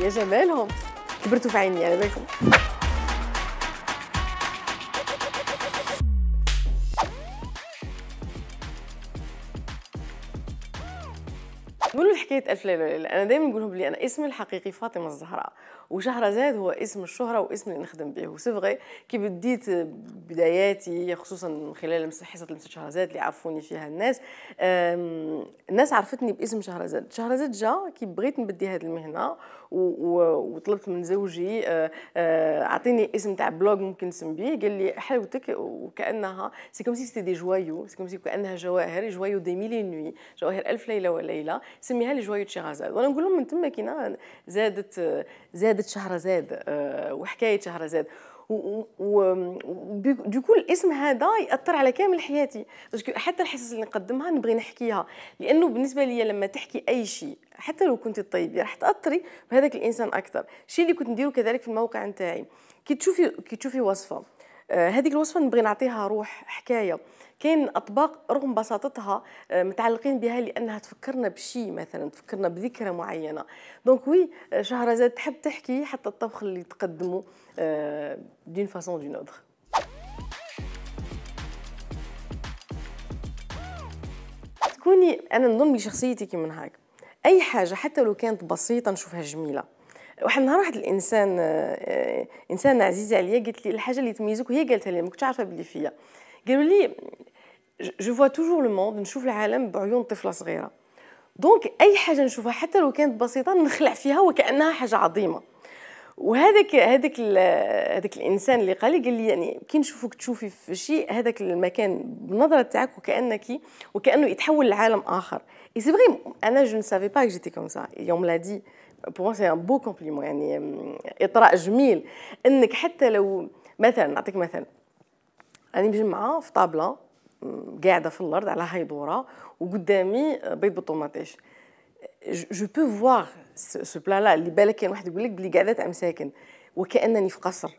يا جمالهم كبرتوا في عيني على بالكم قولوا حكايه الف ليله وليله انا دائما نقولهم بلي انا اسمي الحقيقي فاطمه الزهراء وشهرزاد هو اسم الشهرة واسم اللي نخدم به وسفغي كي بديت بداياتي خصوصا من خلال حصة لمسة شهرزاد اللي عرفوني فيها الناس الناس عرفتني باسم شهرزاد شهرزاد جا كي بغيت نبدي هذه المهنة وطلبت من زوجي آه، آه، اعطيني اسم تاع بلوغ ممكن نسم به قال لي حلوتك وكانها سي كوم سي سيتي دي جوايو سي كوم سي كانها جواهر جوايو دي ميلي نوي جواهر الف ليله وليله سميها لي جوايو شهرزاد وانا نقول لهم من تما كينا زادت آه، زادت لعبه شهرزاد آه، وحكايه شهرزاد ودوكو الاسم هذا ياثر على كامل حياتي باسكو حتى الحصص اللي نقدمها نبغي نحكيها لانه بالنسبه لي لما تحكي اي شيء حتى لو كنت طيبه راح تاثري بهذاك الانسان اكثر الشيء اللي كنت نديره كذلك في الموقع نتاعي كي تشوفي كي تشوفي وصفه آه، هذيك الوصفه نبغي نعطيها روح حكايه كاين اطباق رغم بساطتها آه، متعلقين بها لانها تفكرنا بشيء مثلا تفكرنا بذكرى معينه دونك وي آه، شهرزاد تحب تحكي حتى الطبخ اللي تقدمه دون فاسون دون اوتر تكوني انا نظن لي كي من هاك اي حاجه حتى لو كانت بسيطه نشوفها جميله واحد النهار واحد الانسان آه، انسان عزيزه عليا قالت لي الحاجه اللي تميزك وهي قالتها لي ما كنتش عارفه بلي فيا قالوا لي جو فوا توجور لو موند نشوف العالم بعيون طفله صغيره دونك اي حاجه نشوفها حتى لو كانت بسيطه نخلع فيها وكانها حاجه عظيمه وهذاك هذاك هذاك الانسان اللي قال لي قال لي يعني كي نشوفك تشوفي في شيء هذاك المكان بالنظره تاعك وكانك وكانه يتحول لعالم اخر اي سي فري انا جو نسافي با جيتي كوم سا يوم لا دي بور سي ان بو كومبليمون يعني اطراء جميل انك حتى لو مثلا نعطيك مثلا راني مجمعه في طابله قاعده في الارض على هيدوره وقدامي بيض بالطوماطيش جو بو فواغ سو بلا لا اللي بالك كاين واحد يقول لك بلي قاعده تعم ساكن وكانني في قصر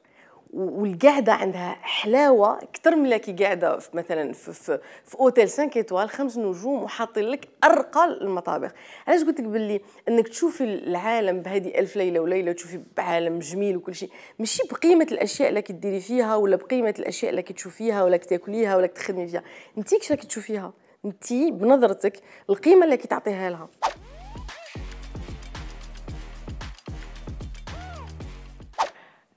والقعده عندها حلاوه اكثر من كي قاعده في مثلا في, في, في اوتيل 5 ايطوال خمس نجوم وحاطين لك ارقى المطابخ علاش قلت لك باللي انك تشوفي العالم بهذه الف ليله وليله وتشوفي بعالم جميل وكل شيء ماشي بقيمه الاشياء اللي كديري فيها ولا بقيمه الاشياء اللي كتشوفيها ولا كتاكليها ولا كتخدمي فيها انت كيفاش كتشوفيها انت بنظرتك القيمه اللي كتعطيها لها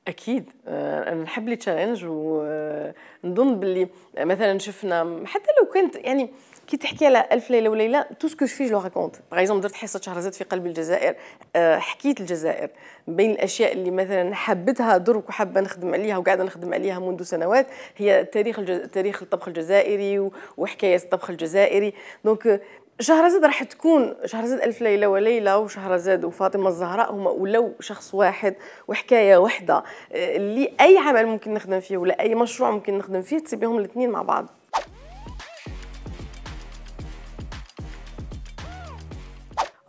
اكيد آه، نحب لي تشالنج ونظن آه، باللي مثلا شفنا حتى لو كنت يعني كي تحكي على الف ليله وليله تو سكو في جو راكونت باغ اكزومبل درت حصه شهرزاد في قلب الجزائر آه، حكيت الجزائر بين الاشياء اللي مثلا حبتها درك وحابه نخدم عليها وقاعده نخدم عليها منذ سنوات هي تاريخ الجز... تاريخ الطبخ الجزائري وحكايه الطبخ الجزائري دونك شهرزاد راح تكون شهرزاد ألف ليلة وليلة وشهرزاد وفاطمة الزهراء هما ولو شخص واحد وحكاية واحدة آه، اللي أي عمل ممكن نخدم فيه ولا أي مشروع ممكن نخدم فيه تسيبيهم الاثنين مع بعض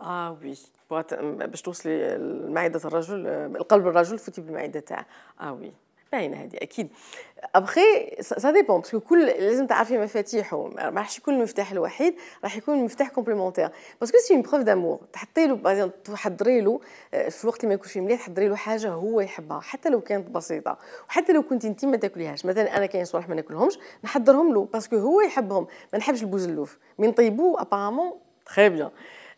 اه وي باش توصلي معده الرجل آه، القلب الرجل فوتي بالمعده تاعه اه وي باينه هذه اكيد ابخي سا ديبون باسكو كل لازم تعرفي مفاتيحه ما راحش يكون المفتاح الوحيد راح يكون مفتاح كومبليمونتير باسكو سي اون بروف دامور تحطي له تحضري له آه، في الوقت اللي ما يكونش مليح تحضري له حاجه هو يحبها حتى لو كانت بسيطه وحتى لو كنت انت ما تاكليهاش مثلا انا كاين صوالح ما ناكلهمش نحضرهم له باسكو هو يحبهم ما نحبش البوز اللوف من طيبو ابارامون تخي بيان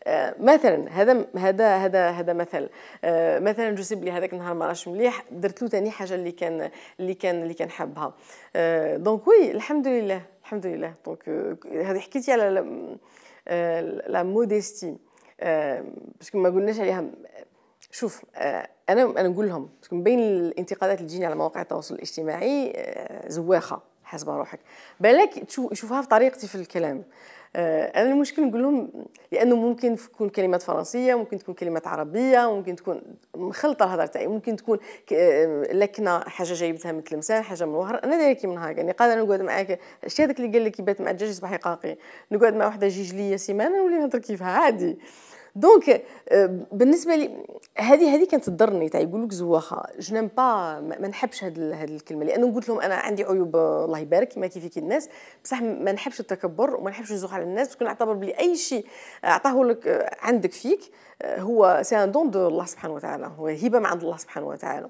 آه، مثلا هذا هذا هذا هذا مثل آه، مثلا جوسيب لي هذاك النهار ما راش مليح درت له ثاني حاجه اللي كان اللي كان اللي كان حابها دونك آه، وي الحمد لله الحمد لله دونك هذه حكيتي على لا موديستي باسكو ما قلناش عليها شوف انا انا نقول لهم باسكو بين الانتقادات اللي تجيني على مواقع التواصل الاجتماعي زواخه حسب روحك بالك تشوفها في طريقتي في الكلام آه، انا المشكل نقول لهم لانه ممكن تكون كلمات فرنسيه ممكن تكون كلمات عربيه ممكن تكون مخلطه الهضره تاعي ممكن تكون آه، لكنه حاجه جايبتها من تلمسان حاجه من الوهر انا دايره كي من منها يعني قادر نقعد معاك الشيء هذاك اللي قال لك يبات مع الدجاج يصبح يقاقي نقعد مع وحده جيجليه سيمانه نولي نهضر كيفها عادي دونك euh, بالنسبه لي هذه هذه كانت تضرني تاع يقول لك زواخه جو با ما نحبش هاد هاد الكلمه لانه قلت لهم انا عندي عيوب آه، الله يبارك كيما كيفي كي الناس بصح ما نحبش التكبر وما نحبش نزوخ على الناس تكون اعتبر بلي اي شيء اعطاه لك آه، عندك فيك آه، هو سي ان دون دو الله سبحانه وتعالى هو هبه من عند الله سبحانه وتعالى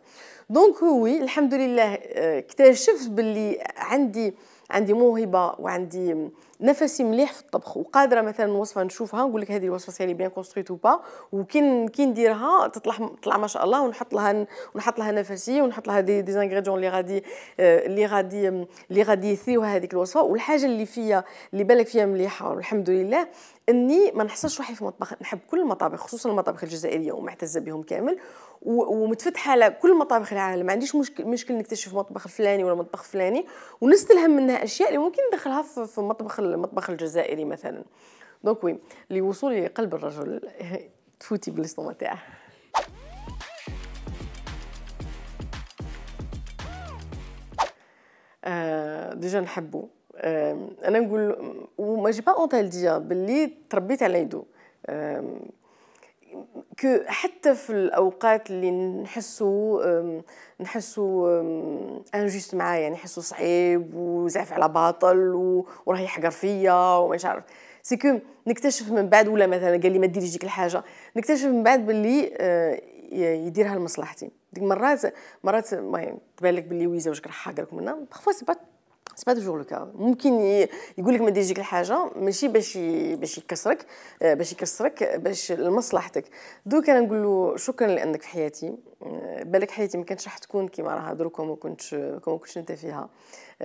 دونك وي الحمد لله اكتشفت باللي عندي عندي موهبه وعندي نفسي مليح في الطبخ وقادره مثلا وصفه نشوفها نقول لك هذه الوصفه سيلي بيان كونستريت وبا وكين كي نديرها تطلع تطلع ما شاء الله ونحط لها ونحط لها نفسي ونحط لها دي دي آه، اللي غادي اللي غادي اللي غادي يثيوها هذيك الوصفه والحاجه اللي فيا اللي بالك فيها مليحه والحمد لله اني ما نحصلش روحي في مطبخ نحب كل المطابخ خصوصا المطابخ الجزائريه ومعتزه بهم كامل ومتفتحه على كل مطابخ العالم ما عنديش مشكل مشكل نكتشف مطبخ فلاني ولا مطبخ فلاني ونستلهم منها اشياء اللي ممكن ندخلها في مطبخ المطبخ الجزائري مثلا دونك وي لوصولي لقلب الرجل تفوتي بالاستوما تاعه آه، ديجا نحبو انا نقول وما جي با اونتال ديا باللي تربيت على يدو كو حتى في الاوقات اللي نحسو نحسو انجست معايا يعني صعيب وزعف على باطل وراه يحقر فيا وما عارف سي كو نكتشف من بعد ولا مثلا قال لي ما ديريش ديك الحاجه نكتشف من بعد باللي آه، يديرها لمصلحتي ديك مرات مرات تبان لك باللي ويزا واش راح حاقرك منها بخفوا سي با سي با توجور لو كا ممكن يقول لك ما ديجيك الحاجه ماشي باش باش يكسرك باش يكسرك باش لمصلحتك دوك انا نقول له شكرا لانك في حياتي بالك حياتي ما كانتش راح تكون كيما راها دروك وما كنتش كما كنتش انت فيها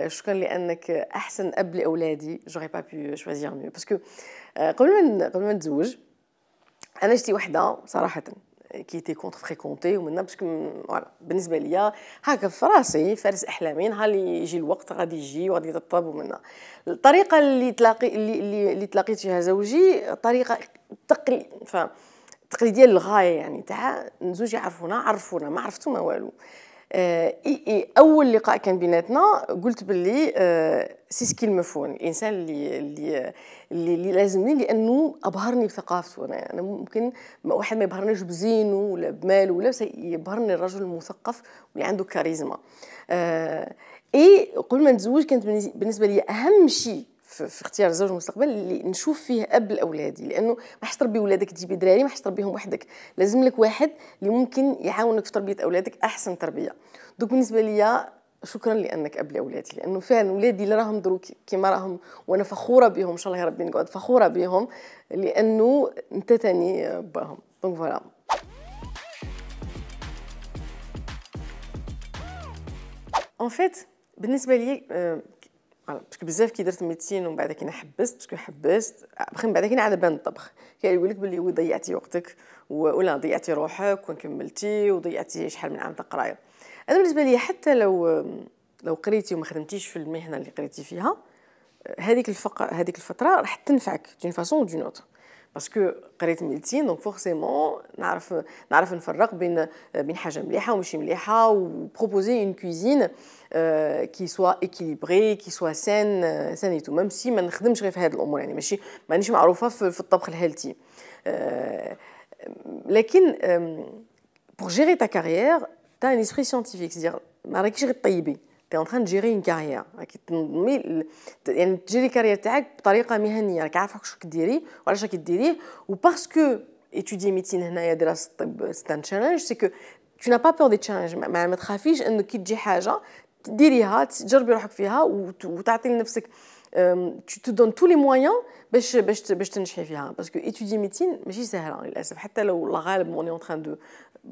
شكرا لانك احسن اب لاولادي جوغي با بي شوازير ميو باسكو قبل ما قبل ما نتزوج انا شتي وحده صراحه كي تي كونتر فريكونتي ومن باسكو فوالا بالنسبه ليا هكا في راسي فارس احلامي نهار اللي يجي الوقت غادي يجي وغادي يطبطب ومنا الطريقه اللي تلاقي اللي, اللي تلاقيت فيها زوجي طريقه تقلي ف تقليديه للغايه يعني تاع زوجي عرفونا عرفونا ما عرفتو ما والو آه، اول لقاء كان بيناتنا قلت باللي آه، سي سكيل مفون الانسان اللي اللي اللي لازمني لانه ابهرني بثقافته انا انا ممكن واحد ما يبهرنيش بزينه ولا بماله ولا يبهرني الرجل المثقف واللي عنده كاريزما آه، اي قبل ما نتزوج كانت بالنسبه لي اهم شيء في اختيار الزوج المستقبل اللي نشوف فيه اب لاولادي لانه ما حش تربي ولادك تجيبي دراري ما حش تربيهم وحدك لازم لك واحد اللي ممكن يعاونك في تربيه اولادك احسن تربيه دوك بالنسبه ليا شكرا لانك اب لاولادي لانه فعلا ولادي اللي راهم دروك كيما راهم وانا فخوره بهم ان شاء الله يا ربي نقعد فخوره بهم لانه انت تاني باهم دونك فوالا اون فيت بالنسبه لي آه، فوالا باسكو بزاف كي درت ميديسين ومن بعد كي حبست باسكو حبست بخي من بعد كي على بال الطبخ يقول لك بلي ضيعتي وقتك ولا ضيعتي روحك كملتي وضيعتي شحال من عام القرايه انا بالنسبه لي حتى لو لو قريتي وما خدمتيش في المهنه اللي قريتي فيها هذيك الفق هذيك الفتره راح تنفعك دون فاسون دون اوتر Parce que c'est militant, donc forcément, on sait, on sait en faire quoi, bin, bin, par exemple, ou manger, proposer une cuisine euh, qui soit équilibrée, qui soit saine, euh, saine et tout. Même si, on ne fait pas ces choses-là, on ne mange pas. On est pas dans le Mais, pour gérer ta carrière, tu as un esprit scientifique. C'est-à-dire, marie, qu'est-ce que tu fais? تي اون تران تجيري اون كارير راكي تنظمي يعني تجيري الكارير تاعك بطريقه مهنيه راك عارفه واش راك ديري وعلاش راكي ديريه وباسكو اتيدي ميتين هنايا دراسه الطب سي ان تشالنج سي كو tu n'as pas peur des challenges ما, ما تخافيش انك كي تجي حاجه ديريها تجربي روحك فيها وتعطي لنفسك tu te donnes tous les moyens باش باش باش تنجحي فيها باسكو اتيدي ميتين ماشي سهله للاسف حتى لو الغالب on اون en train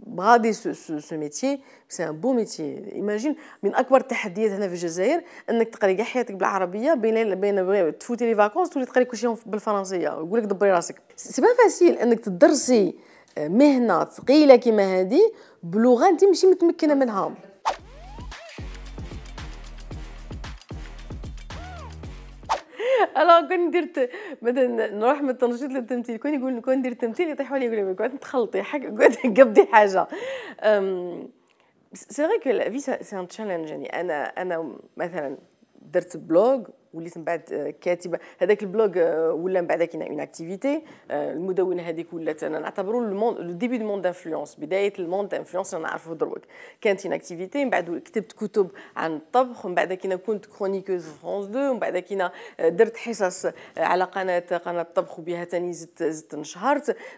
بغادي سو سو ce métier سي ان بو ميتي ايماجين من اكبر التحديات هنا في الجزائر انك تقري كاع حياتك بالعربيه بين بين تفوتي لي فاكونس تولي تقري كلشي بالفرنسيه يقول لك دبري راسك سي با فاسيل انك تدرسي مهنه ثقيله كيما هذه بلغه انت ماشي متمكنه منها انا كون درت مثلا نروح من التنشيط للتمثيل كون يقول كون ندير تمثيل يطيح لي يقول لي كنت تخلطي حاجه كنت قبدي حاجه سي فري كو لا في سي ان تشالنج يعني انا انا مثلا درت بلوغ وليت من بعد آه، كاتبه هذاك البلوغ آه، ولا من بعد كاين اون اكتيفيتي آه، المدونه هذيك ولات انا نعتبروا لو ديبي دو موند انفلونس بدايه الموند انفلونس انا نعرفه دروك كانت اون اكتيفيتي من بعد كتبت كتب عن الطبخ ومن بعد كنا كنت كرونيكوز فرونس 2 ومن بعد كنا درت حصص على قناه قناه الطبخ وبها ثاني زدت زدت من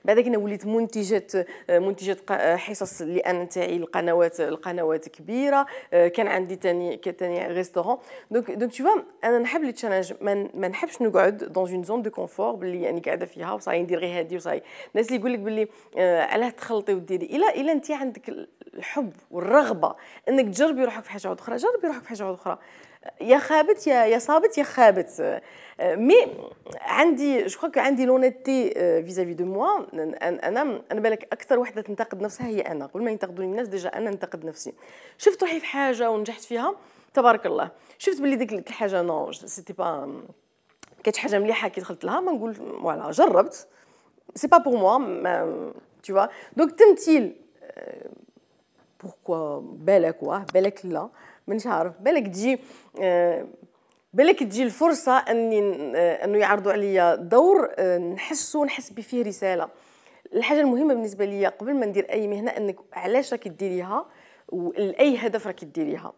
بعد كنا وليت منتجه منتجه حصص اللي انا تاعي القنوات القنوات كبيره كان عندي ثاني ثاني ريستورون دونك دونك تو انا نحب لي تشالنج ما نحبش نقعد دون اون زون دو كونفور باللي يعني قاعده فيها وصاي ندير هادي وصاي الناس اللي يقول لك باللي علاه تخلطي وديري الا الا انت عندك الحب والرغبه انك تجربي روحك في حاجه اخرى جربي روحك في حاجه اخرى يا خابت يا يا صابت يا خابت مي عندي جو كروك عندي لونيتي فيزافي دو موا انا انا بالك اكثر وحده تنتقد نفسها هي انا قبل ما ينتقدوني الناس ديجا انا ننتقد نفسي شفت روحي في حاجه ونجحت فيها تبارك الله شفت بلي ديك الحاجه نو سيتي با كانت حاجه مليحه كي دخلت لها ما نقول فوالا جربت سي با بور موا تي فوا دونك التمثيل بوركوا بالك واه بالك لا مانيش عارف بالك تجي آه، بالك تجي الفرصه اني آه، انه يعرضوا عليا دور آه، نحسو نحس به فيه رساله الحاجه المهمه بالنسبه لي قبل ما ندير اي مهنه انك علاش راكي ديريها ولاي هدف راكي ديريها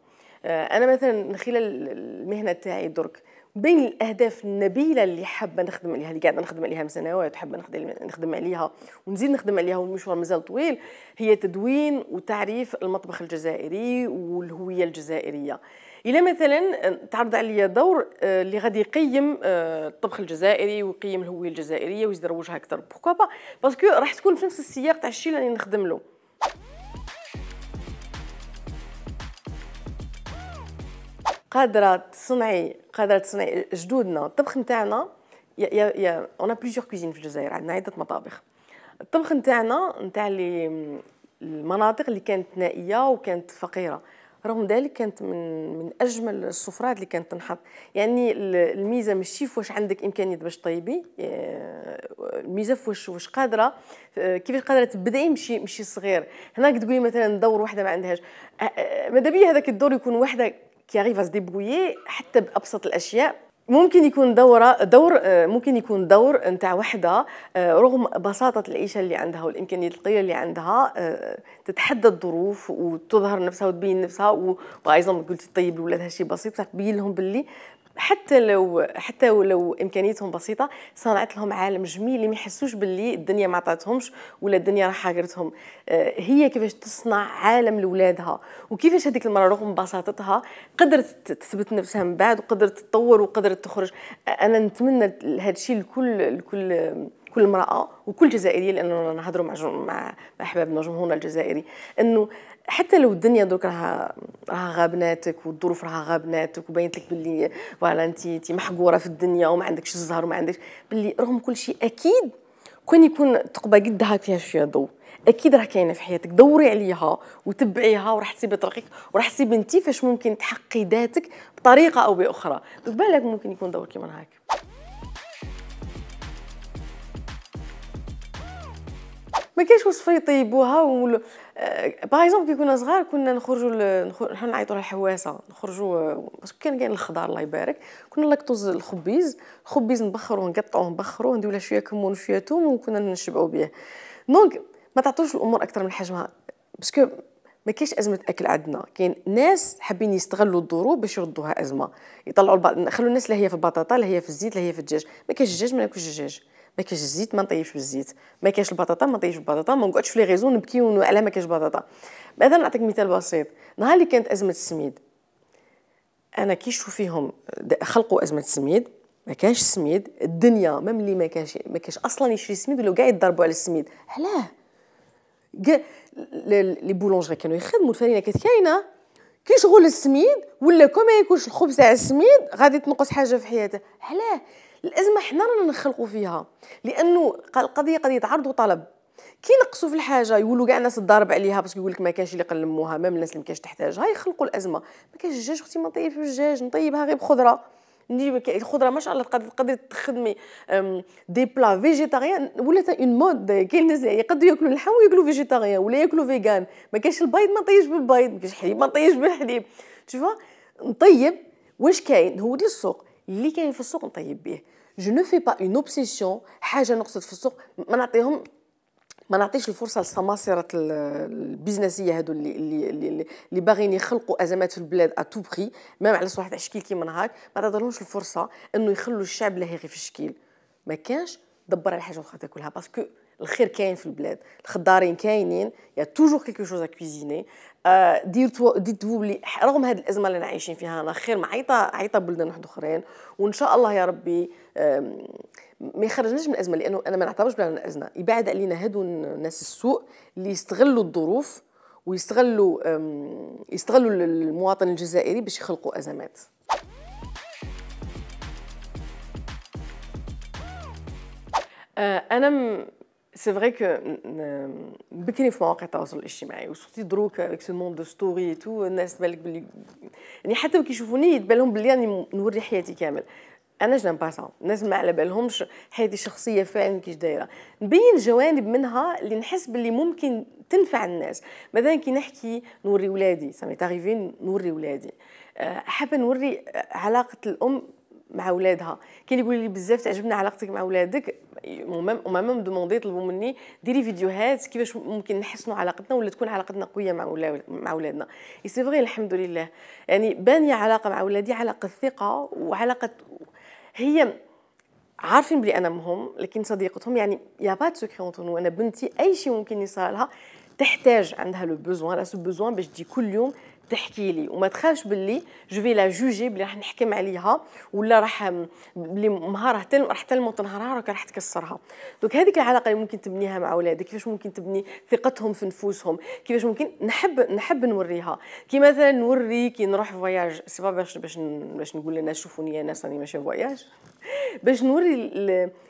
آه، انا مثلا من خلال المهنه تاعي درك بين الاهداف النبيله اللي حابه نخدم عليها اللي قاعده نخدم عليها من سنوات وحابه نخدم عليها ونزيد نخدم عليها والمشوار مازال طويل هي تدوين وتعريف المطبخ الجزائري والهويه الجزائريه الى مثلا آه، تعرض عليا دور آه، اللي غادي يقيم الطبخ الجزائري ويقيم الهويه الجزائريه ويزيد يروجها اكثر بوكو با باسكو راح تكون في نفس السياق تاع الشيء اللي نخدم له قادره تصنعي قادره تصنعي جدودنا الطبخ نتاعنا يا يا اون بليزيور كوزين في الجزائر عندنا عده مطابخ الطبخ نتاعنا نتاع اللي المناطق اللي كانت نائيه وكانت فقيره رغم ذلك كانت من من اجمل السفرات اللي كانت تنحط يعني الميزه ماشي في واش عندك امكانيه باش طيبي آه، الميزه في واش واش قادره آه، كيفاش قادره تبداي مشي مشي صغير هناك تقولي مثلا دور وحده ما عندهاش آه، ماذا بيا هذاك الدور يكون وحده كي arrive à se حتى بابسط الاشياء ممكن يكون دورة دور آه، ممكن يكون دور آه، نتاع وحدة آه، رغم بساطة العيشة اللي عندها والإمكانيات القليلة اللي عندها تتحدى الظروف وتظهر نفسها وتبين نفسها وبايزون قلت طيب لولادها شي بسيط تبين لهم باللي حتى لو حتى ولو امكانيتهم بسيطه صنعت لهم عالم جميل اللي ما يحسوش باللي الدنيا ما عطاتهمش ولا الدنيا راه حاقرتهم آه، هي كيفاش تصنع عالم لاولادها وكيفاش هذيك المراه رغم بساطتها قدرت تثبت نفسها من بعد وقدرت تطور وقدرت تخرج آه، انا نتمنى هذا الشيء لكل لكل كل امراه وكل جزائريه لانه نهضروا مع مع احبابنا جمهورنا الجزائري انه حتى لو الدنيا دروك راها راها غابناتك والظروف راها غابناتك وبينت لك باللي فوالا انت انت محقوره في الدنيا وما عندكش الزهر وما عندكش باللي رغم كل شيء اكيد كون يكون قد قدها فيها شويه ضوء اكيد راه كاينه في حياتك دوري عليها وتبعيها وراح تسيبي طريقك وراح تسيبي انت فاش ممكن تحقي ذاتك بطريقه او باخرى بالك ممكن يكون دور كيما هاك ما كاينش وصفه يطيبوها باغ آه، اكزومبل كي كنا صغار كنا نخرجوا نحن نعيطوا لها الحواسه نخرجوا آه، باسكو كان كاين الخضار الله يبارك كنا لاكتوز الخبيز الخبيز نبخروه نقطعوه نبخروه نديروا له شويه كمون وشويه توم وكنا نشبعوا به دونك ما تعطوش الامور اكثر من حجمها باسكو ما كاينش ازمه اكل عندنا كاين ناس حابين يستغلوا الظروف باش يردوها ازمه يطلعوا الب... خلوا الناس لا هي في البطاطا لا هي في الزيت لا هي في الدجاج ما كاينش الدجاج ما ناكلش الدجاج ما كاينش الزيت ما نطيبش بالزيت ما كاينش البطاطا ما نطيبش بالبطاطا ما نقعدش في لي ريزو نبكي على ما كاينش بطاطا مثلا نعطيك مثال بسيط نهار اللي كانت ازمه السميد انا كي نشوف فيهم خلقوا ازمه السميد ما كانش سميد الدنيا ميم اللي ما كانش ما كانش اصلا يشري سميد ولاو كاع يضربوا على السميد علاه كاع لي بولونجري كانوا يخدموا الفرينه كانت كاينه كي شغل السميد ولا كون ما ياكلش الخبز تاع السميد غادي تنقص حاجه في حياته علاه الازمه حنا رانا نخلقوا فيها لانه القضيه قضيه عرض وطلب كي نقصوا في الحاجه يقولوا كاع الناس تضارب عليها باسكو يقول لك ما كانش اللي قلموها من الناس اللي ما كانش تحتاجها يخلقوا الازمه ما كانش الدجاج اختي ما نطيبش الدجاج نطيبها غير بخضره نجيب الخضره ما شاء الله تقدر تقدري تخدمي دي بلا فيجيتاريان ولات اون مود كاين الناس يقدروا ياكلوا اللحم وياكلوا فيجيتاريان ولا ياكلوا فيغان ما كاينش البيض ما نطيبش بالبيض ما كاينش الحليب ما نطيبش بالحليب تشوفا نطيب واش كاين هو ديال السوق اللي كاين في السوق نطيب به جو نو في با اون اوبسيسيون حاجه نقصد في السوق ما نعطيهم ما نعطيش الفرصه للسماسره البيزنسيه هذو اللي اللي اللي باغيين يخلقوا ازمات في البلاد اتو بخي ما على واحد عشكيل كيما نهار ما تعطيهمش الفرصه انه يخلوا الشعب لهيغي في الشكيل ما كانش دبر على حاجه وخاطر تاكلها باسكو الخير كاين في البلاد الخضارين كاينين يا توجور كيلكو شوز ا كوزيني دير فو بلي رغم هذه الازمه اللي عايشين فيها انا خير معيطه عيطه بلدان واحد اخرين وان شاء الله يا ربي ما يخرجناش من الازمه لانه انا ما نعتبرش بلا الازمه يبعد علينا هادو الناس السوء اللي يستغلوا الظروف ويستغلوا يستغلوا المواطن الجزائري باش يخلقوا ازمات آه، انا سي فري كو بكري في مواقع التواصل الاجتماعي وسورتي دروك افيك سو موند دو ستوري تو الناس تبان بلي يعني حتى كي يشوفوني يتبان لهم بلي راني نوري حياتي كامل انا جنب باسون الناس ما على بالهمش حياتي الشخصيه فعلا كيش دايره نبين جوانب منها اللي نحس باللي ممكن تنفع الناس مثلا كي نحكي نوري ولادي سامي تاريفين نوري ولادي حابه نوري علاقه الام مع ولادها كاين يقول لي بزاف تعجبنا علاقتك مع ولادك ومام ومام دوموندي يطلبوا مني ديري فيديوهات كيفاش ممكن نحسنوا علاقتنا ولا تكون علاقتنا قويه مع مع ولادنا سي فغي الحمد لله يعني بانيه علاقه مع ولادي علاقه ثقه وعلاقه هي عارفين بلي انا مهم لكن صديقتهم يعني يا با سكري انا بنتي اي شيء ممكن يصير لها تحتاج عندها لو بوزوان لا سو بوزوان باش تجي كل يوم تحكي لي وما تخافش باللي جو في لا جوجي بلي راح نحكم عليها ولا راح بلي نهار حتى راح تلمط نهارها راك راح تكسرها دوك هذيك العلاقه اللي ممكن تبنيها مع اولادك كيفاش ممكن تبني ثقتهم في نفوسهم كيفاش ممكن نحب نحب نوريها كي مثلا نوري كي نروح فواياج سي با باش باش باش نقول لنا شوفوني انا صاني ماشي فواياج باش نوري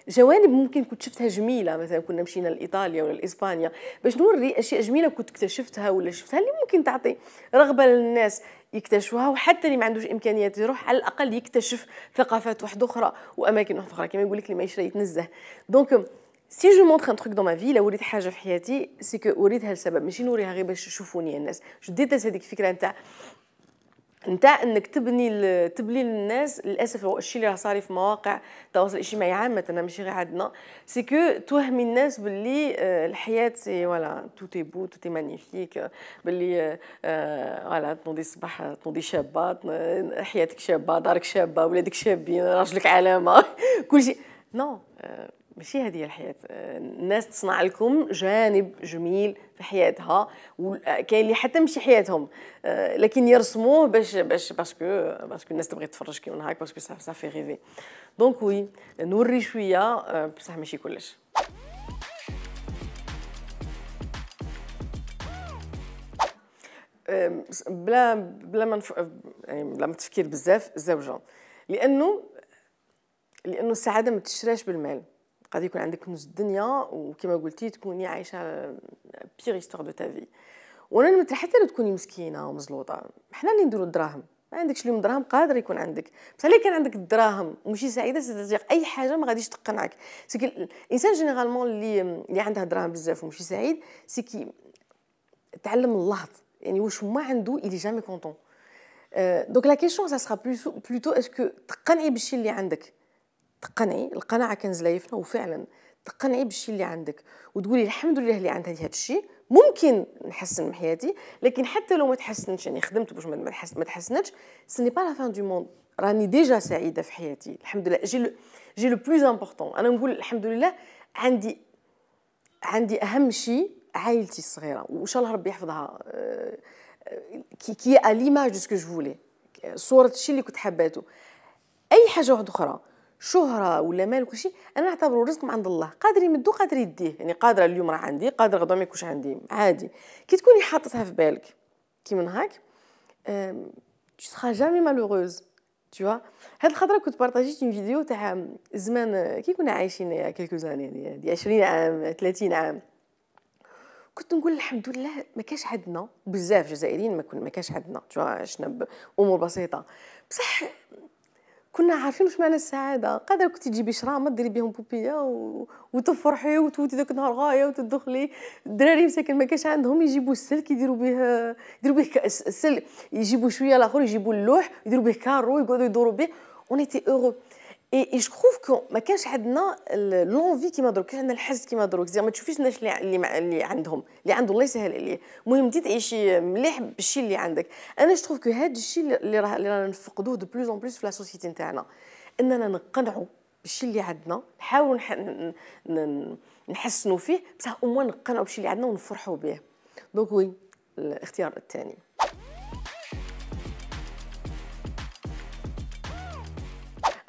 الجوانب ممكن كنت شفتها جميله مثلا كنا مشينا لايطاليا ولا لاسبانيا باش نوري اشياء جميله كنت اكتشفتها ولا شفتها اللي ممكن تعطي رغبه للناس يكتشفوها وحتى اللي ما عندوش امكانيات يروح على الاقل يكتشف ثقافات واحده اخرى واماكن واحده اخرى كما يقول لك اللي ما يشري يتنزه دونك سي جو مونتر ان تروك دون ما في لو وريت حاجه في حياتي سي كو وريتها لسبب ماشي نوريها غير باش يشوفوني الناس جو هذيك الفكره نتاع نتاع انك تبني تبني للناس للاسف هو الشيء اللي راه صاري في مواقع التواصل الاجتماعي عامه ماشي غير عندنا سي كو توهمي الناس باللي آه، الحياه سي فوالا تو تي بو تو تي مانيفيك باللي فوالا آه، آه، تنوضي الصباح تنوضي شابه حياتك شابه دارك شابه ولادك شابين راجلك علامه كل شيء نو ماشي هذه الحياه آه، الناس تصنع لكم جانب جميل في حياتها وكاين آه، اللي حتى ماشي حياتهم آه، لكن يرسموه باش باش باسكو باسكو الناس تبغي تفرج كيما هاك باسكو صافي غيفي دونك وي نوري شويه بصح ماشي كلش بلا بلا ما نف... يعني بلا ما تفكير بزاف الزوجه لانه لانه السعاده ما تشراش بالمال غادي يكون عندك كنوز الدنيا وكما قلتي تكوني عايشه بيغ هيستوار دو تافي وانا نمت حتى لو تكوني مسكينه ومزلوطه حنا اللي نديرو الدراهم ما عندكش اليوم دراهم قادر يكون عندك بصح اللي كان عندك الدراهم ومشي سعيده ستتجيك اي حاجه ما غاديش تقنعك سكي الانسان جينيرالمون اللي اللي عندها دراهم بزاف وماشي سعيد سكي تعلم اللحظ يعني واش ما عنده الي جامي كونطون دونك لا كيسيون سا سرا بلوتو اسكو تقنعي بالشي اللي عندك تقنعي القناعه كنز لا يفنى وفعلا تقنعي بالشيء اللي عندك وتقولي الحمد لله اللي عندي هذا الشيء ممكن نحسن من حياتي لكن حتى لو ما تحسنتش يعني خدمت باش ما تحسنتش سني با لا فان دو موند راني ديجا سعيده في حياتي الحمد لله جي جي لو بلوز امبورطون انا نقول الحمد لله عندي عندي اهم شيء عائلتي الصغيره وان شاء الله ربي يحفظها آه، كي كي اليماج دو سكو جو فولي صوره الشيء اللي كنت حباته اي حاجه واحده اخرى شهره ولا مال وكل شيء انا نعتبره رزق من عند الله قادر يمدو قادر يديه يعني قادره اليوم راه عندي قادرة غدا ما يكونش عندي عادي كي تكوني حاطتها في بالك كي من هاك تو سخا جامي مالوغوز تو فوا هاد الخطرة كنت بارطاجيت اون فيديو تاع زمان آه، كي كنا عايشين كيلكو زاني دي 20 عام 30 عام كنت نقول الحمد لله ما كاش عندنا بزاف جزائريين ما كنا ما كاش عندنا تو عشنا بامور بسيطه بصح كنا عارفين واش معنى السعاده قادر كنت تجيبي شرامه ديري بهم بوبيه و... وتفرحي وتوتي داك النهار غايه وتدخلي الدراري مساكن ما كاش عندهم يجيبوا السلك يديروا به يديروا به السلك يجيبوا شويه لاخر يجيبوا اللوح يديروا به كارو يقعدوا يدوروا به اون ايتي اوغو اي اي جو كو ما كانش عندنا لونفي كيما دروك كان عندنا الحس كيما دروك زعما تشوفيش الناس اللي اللي, اللي عندهم اللي عنده الله يسهل عليه المهم تي تعيشي مليح بالشيء اللي عندك انا جو كو هذا الشيء اللي راه اللي رانا نفقدوه دو بلوز اون بلوز في لا سوسيتي نتاعنا اننا نقنعوا بالشيء اللي عندنا نحاولوا نحسنوا فيه بصح او نقنعوا بالشيء اللي عندنا ونفرحوا به دونك وي الاختيار الثاني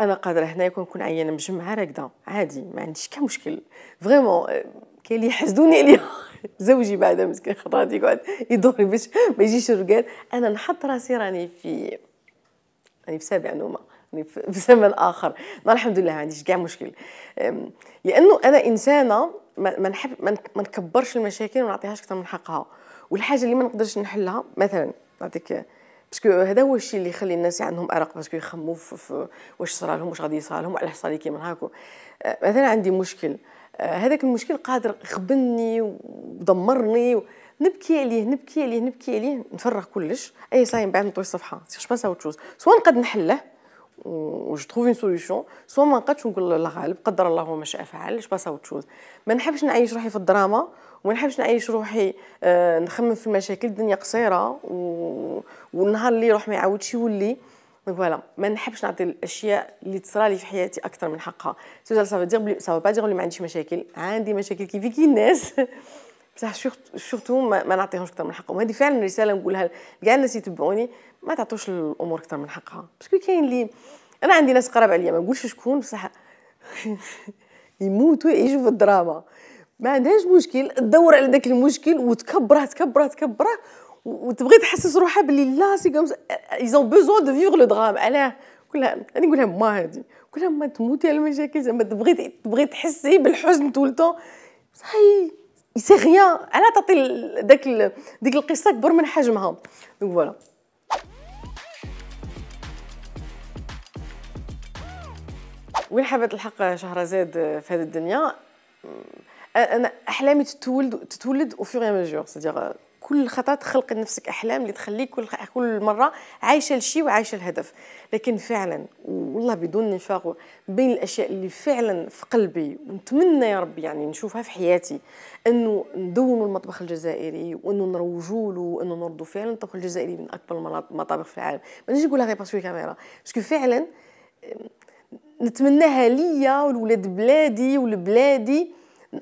انا قادره هنا يكون نكون عيانه مجمعه راكده عادي ما عنديش كاع مشكل فريمون آه، كاين اللي يحسدوني عليها زوجي بعدا مسكين خطرات يقعد يدور باش ما يجيش الرقاد انا نحط راسي راني في راني في سابع نومه راني في زمن اخر ما الحمد لله ما عنديش كاع مشكل لانه انا انسانه ما نحب ما نكبرش المشاكل ونعطيهاش اكثر من حقها والحاجه اللي ما نقدرش نحلها مثلا نعطيك باسكو هذا هو الشيء اللي يخلي الناس عندهم ارق باسكو يخموا في واش صرا لهم واش غادي يصرى لهم على حصالي كيما هاكو آه، مثلا عندي مشكل آه، هذاك المشكل قادر غبني ودمرني نبكي عليه نبكي عليه نبكي عليه نفرغ كلش اي صاي من بعد نطوي الصفحه سي باس اوت شوز سواء نقد نحله و جو تروف اون سوليوشن سواء ما نقدش نقول الله غالب قدر الله وما شاء فعل جو باس اوت شوز ما نحبش نعيش روحي في الدراما وما نحبش نعيش روحي آه، نخمم في المشاكل الدنيا قصيره و... والنهار اللي يروح ما يعاودش يولي فوالا ما نحبش نعطي الاشياء اللي تصرالي في حياتي اكثر من حقها سوزا سافا دير بلي سا با دير بلي ما عنديش مشاكل عندي مشاكل كيفي كي الناس بصح شفتو ما, ما نعطيهمش اكثر من حقهم هذه فعلا رساله نقولها لكاع الناس يتبعوني ما تعطوش الامور اكثر من حقها باسكو كاين اللي انا عندي ناس قراب عليا ما نقولش شكون بصح يموتوا يعيشوا في الدراما ما عندهاش مشكل تدور على داك المشكل وتكبره تكبره تكبره وتبغي تحسس روحها باللي لا سي كوم ايزون بوزون دو فيغ لو درام علاه كلها انا نقولها ما هادي كلها ما تموتي على المشاكل زعما تبغي تبغي تحسي بالحزن طول الوقت صحي سي غيان على تعطي داك ديك القصه كبر من حجمها دونك فوالا وين حابه تلحق شهرزاد في هذه الدنيا انا احلامي تتولد تتولد او فيغ ميجور سيدير كل خطره تخلق لنفسك احلام اللي تخليك كل كل مره عايشه لشي وعايشه الهدف لكن فعلا والله بدون نفاق بين الاشياء اللي فعلا في قلبي ونتمنى يا ربي يعني نشوفها في حياتي انه ندونوا المطبخ الجزائري وانه نروجوا له وانه نرضوا فعلا الطبخ الجزائري من اكبر المطابخ في العالم ما نجي نقولها غير باسكو كاميرا باسكو فعلا نتمناها ليا ولولاد بلادي ولبلادي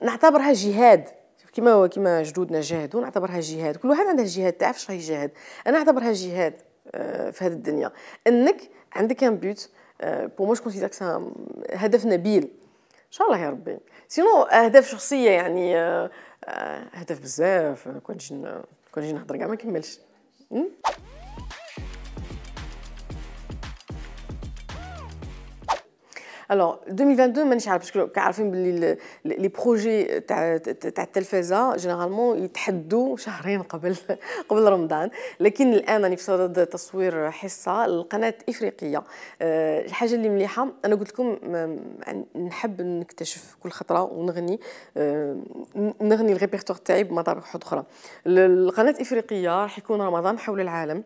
نعتبرها جهاد كما كما جدودنا جاهدوا نعتبرها جهاد كل واحد عنده الجهاد تعرف فاش يجاهد انا نعتبرها جهاد آه، في هذه الدنيا انك عندك ان بوت بو مو كونسيدير هدف نبيل ان شاء الله يا ربي سينو اهداف شخصيه يعني آه، آه، هدف بزاف كون نجي كون نجي نهضر كاع ما نكملش الوغ 2022 مانيش عارف باسكو عارفين باللي لي بروجي تاع تاع التلفزه جينيرالمون يتحدوا شهرين قبل قبل رمضان لكن الان راني في صدد تصوير حصه للقناه الافريقيه الحاجه اللي مليحه انا قلت لكم نحب نكتشف كل خطره ونغني آه، نغني الريبرتوار تاعي بمطابع اخرى القناه الافريقيه راح يكون رمضان حول العالم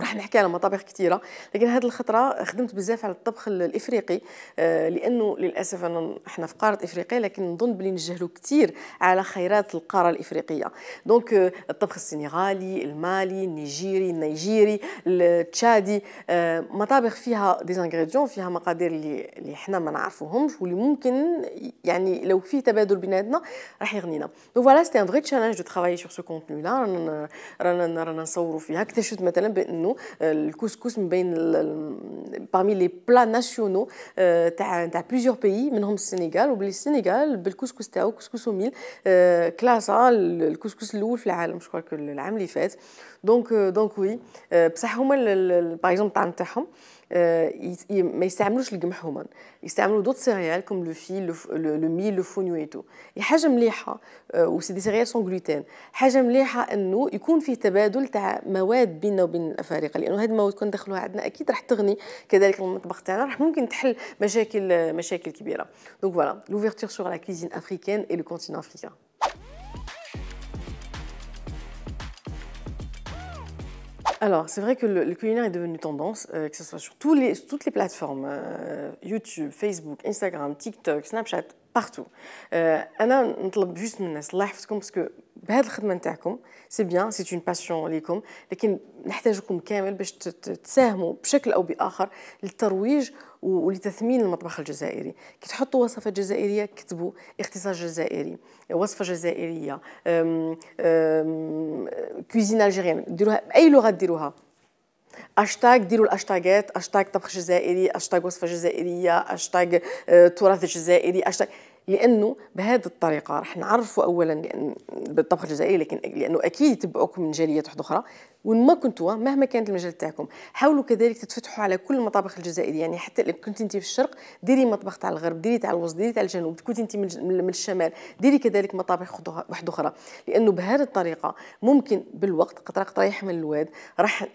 وراح نحكي على مطابخ كثيره لكن هذه الخطره خدمت بزاف على الطبخ الافريقي آه، لانه للاسف انا احنا في قاره افريقيا لكن نظن بلي نجهلوا كثير على خيرات القاره الافريقيه دونك آه، الطبخ السنغالي المالي النيجيري النيجيري التشادي آه، مطابخ فيها زانغريديون فيها مقادير اللي احنا ما نعرفوهمش واللي ممكن يعني لو فيه تبادل بيناتنا راح يغنينا دونك فوالا سي ان فري تشالنج دو ترافاي سور سو كونتينو لا رانا رانا نصوروا فيها اكتشفت مثلا بانه Euh, le couscous, ben, parmi les plats nationaux, euh, tu as plusieurs pays, comme le Sénégal, Oublie le Sénégal, ben, le couscous, euh, hein, le couscous au mil. Classé, le couscous louf, je crois que l'âme l'y fait. دونك دونك وي بصح هما باغ اكزومبل الطعم تاعهم ما يستعملوش القمح هما يستعملوا دوت سيريال كوم لو في لو مي لو فونيو اي تو حاجه مليحه و سي دي سيريال سون غلوتين حاجه مليحه انه يكون فيه تبادل تاع مواد بيننا وبين الافارقه لانه هاد المواد كون دخلوها عندنا اكيد راح تغني كذلك المطبخ تاعنا راح ممكن تحل مشاكل مشاكل كبيره دونك فوالا لوفيرتور سور لا كوزين افريكان اي لو كونتينون افريكان Alors, c'est vrai que le, culinaire est devenu tendance, euh, que ce soit sur toutes les plateformes, euh, YouTube, Facebook, Instagram, TikTok, Snapchat, partout. Euh, juste parce que بهذه الخدمه نتاعكم سي بيان سي اون باسيون ليكم لكن نحتاجكم كامل باش تساهموا بشكل او باخر للترويج ولتثمين المطبخ الجزائري كي تحطوا وصفه جزائريه كتبوا اختصاص جزائري وصفه جزائريه كوزين الجيريان ديروها باي لغه ديروها اشتاق ديروا الاشتاقات اشتاق طبخ جزائري اشتاق وصفه جزائريه اشتاق آه، تراث جزائري اشتاج لانه بهذه الطريقه رح نعرفوا اولا لأن بالطبخ الجزائري لكن لانه اكيد يتبعوكم من جاليات واحده اخرى وين ما كنتوا مهما كانت المجال تاعكم حاولوا كذلك تتفتحوا على كل المطابخ الجزائريه يعني حتى لو كنت انت في الشرق ديري مطبخ تاع الغرب ديري تاع الوسط ديري تاع الجنوب كنت انت من الشمال ديري كذلك مطابخ واحده اخرى لانه بهذه الطريقه ممكن بالوقت قطره قطره يحمل الواد راح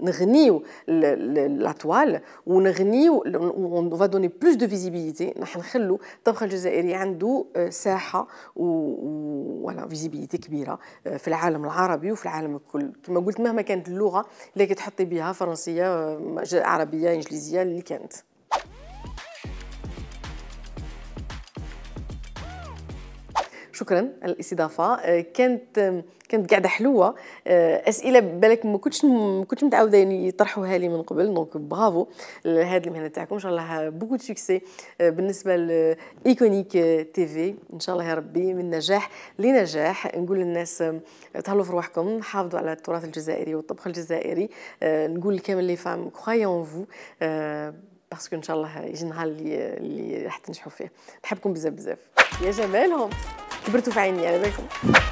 نغنيو لاطوال ونغنيو ونغنيو دوني بلوس دو فيزيبيليتي راح نخلو الطبخ الجزائري الجزائري عنده آه، ساحه ولا فيزيبيليتي كبيره آه، في العالم العربي وفي العالم الكل كما قلت مهما كانت اللغه اللي كتحطي بها فرنسيه آه، عربيه انجليزيه اللي كانت شكرا على الاستضافه آه، كانت كانت قاعده حلوه آه، اسئله بالك ما كنتش ما كنتش متعوده يعني يطرحوها لي من قبل دونك برافو لهذه المهنه تاعكم ان شاء الله بوكو دو سوكسي بالنسبه لايكونيك تي في ان شاء الله يا ربي من نجاح لنجاح نقول للناس تهلوا في روحكم حافظوا على التراث الجزائري والطبخ الجزائري آه، نقول كامل لي فام كرويون فو باسكو ان شاء الله يجي نهار اللي راح تنجحوا فيه نحبكم بزاف بزاف يا جمالهم Ik ben er tevreden